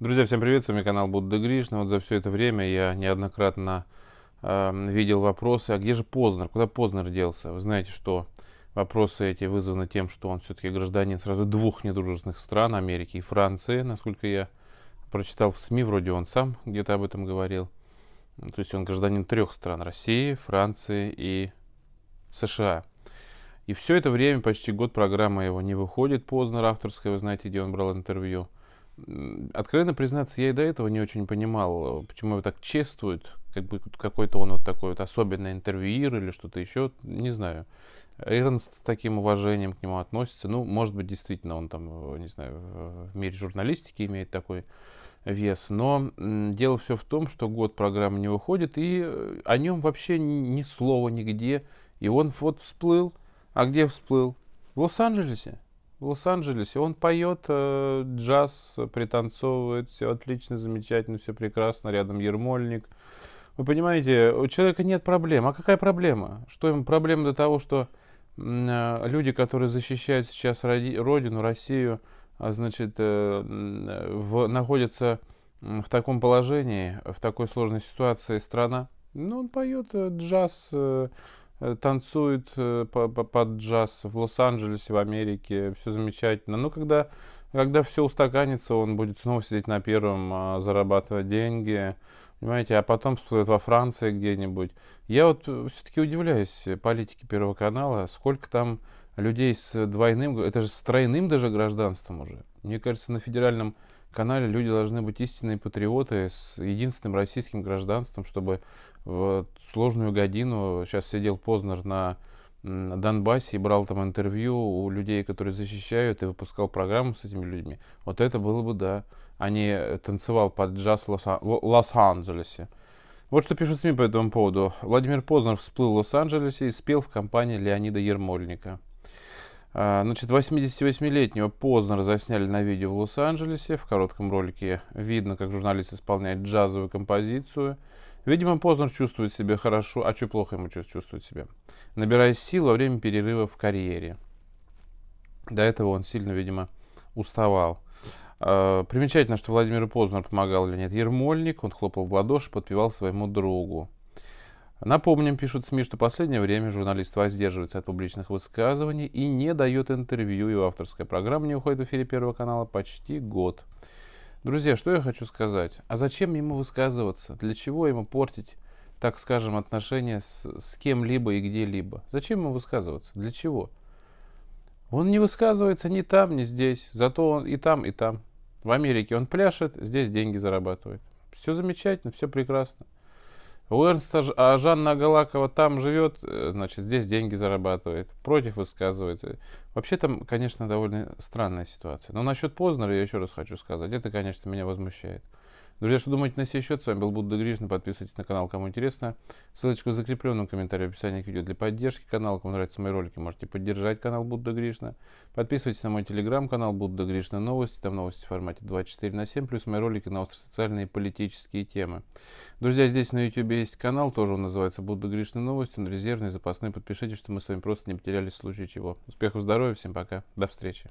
Друзья, всем привет, с вами канал Будда Гришна. Вот за все это время я неоднократно э, видел вопросы, а где же Познер, куда Познер делся? Вы знаете, что вопросы эти вызваны тем, что он все-таки гражданин сразу двух недружественных стран, Америки и Франции, насколько я прочитал в СМИ, вроде он сам где-то об этом говорил. То есть он гражданин трех стран, России, Франции и США. И все это время, почти год программа его не выходит, Познер авторская, вы знаете, где он брал интервью – Откровенно признаться, я и до этого не очень понимал, э, почему его так чествуют, как бы какой-то он вот такой вот особенный интервьюир или что-то еще, не знаю. Эрн с таким уважением к нему относится. Ну, может быть, действительно, он там, э, не знаю, в мире журналистики имеет такой вес. Но дело все в том, что год программы не выходит, и э, о нем вообще ни слова нигде. И он вот всплыл. А где всплыл? В Лос-Анджелесе в Лос-Анджелесе. Он поет э, джаз, пританцовывает, все отлично, замечательно, все прекрасно, рядом Ермольник. Вы понимаете, у человека нет проблем. А какая проблема? Что ему проблема до того, что э, люди, которые защищают сейчас роди, родину, Россию, а, значит, э, в, находятся в таком положении, в такой сложной ситуации страна? Ну, он поет э, джаз, э, Э, танцует э, под джаз в Лос-Анджелесе, в Америке, все замечательно. Но ну, когда, когда все устаканится, он будет снова сидеть на первом, а, зарабатывать деньги, понимаете, а потом всплывет во Франции где-нибудь. Я вот э, все-таки удивляюсь политике Первого канала, сколько там людей с двойным, это же с тройным даже гражданством уже. Мне кажется, на федеральном канале люди должны быть истинные патриоты с единственным российским гражданством, чтобы в сложную годину, сейчас сидел Познер на Донбассе и брал там интервью у людей, которые защищают, и выпускал программу с этими людьми. Вот это было бы да. А не э, танцевал под джаз а, в Лос-Анджелесе. Вот что пишут СМИ по этому поводу. Владимир Познер всплыл в Лос-Анджелесе и спел в компании Леонида Ермольника. А, значит, 88-летнего Познера засняли на видео в Лос-Анджелесе. В коротком ролике видно, как журналист исполняет джазовую композицию. Видимо, Познер чувствует себя хорошо, а что плохо ему чувствует себя. Набирая сил во время перерыва в карьере. До этого он сильно, видимо, уставал. А, примечательно, что Владимиру Познер помогал Леонид Ермольник. Он хлопал в ладоши, подпевал своему другу. Напомним, пишут СМИ, что в последнее время журналист воздерживается от публичных высказываний и не дает интервью. Его авторская программа не уходит в эфире Первого канала почти год. Друзья, что я хочу сказать? А зачем ему высказываться? Для чего ему портить, так скажем, отношения с, с кем-либо и где-либо? Зачем ему высказываться? Для чего? Он не высказывается ни там, ни здесь. Зато он и там, и там. В Америке он пляшет, здесь деньги зарабатывает. Все замечательно, все прекрасно. У Эрнста, а Жанна Галакова там живет, э, значит, здесь деньги зарабатывает, против высказывается. Вообще там, конечно, довольно странная ситуация. Но насчет Познера я еще раз хочу сказать, это, конечно, меня возмущает. Друзья, что думаете на сей счет? С вами был Будда Гришин. Подписывайтесь на канал, кому интересно. Ссылочку в закрепленном комментарии в описании к видео для поддержки канала. Кому нравятся мои ролики, можете поддержать канал Будда Гришна. Подписывайтесь на мой телеграм-канал Будда Гришна Новости. Там новости в формате 24 на 7, плюс мои ролики на остросоциальные и политические темы. Друзья, здесь на YouTube есть канал, тоже он называется «Будда Гришны новости», он резервный, запасной. Подпишите, чтобы мы с вами просто не потерялись в случае чего. Успехов, здоровья, всем пока, до встречи.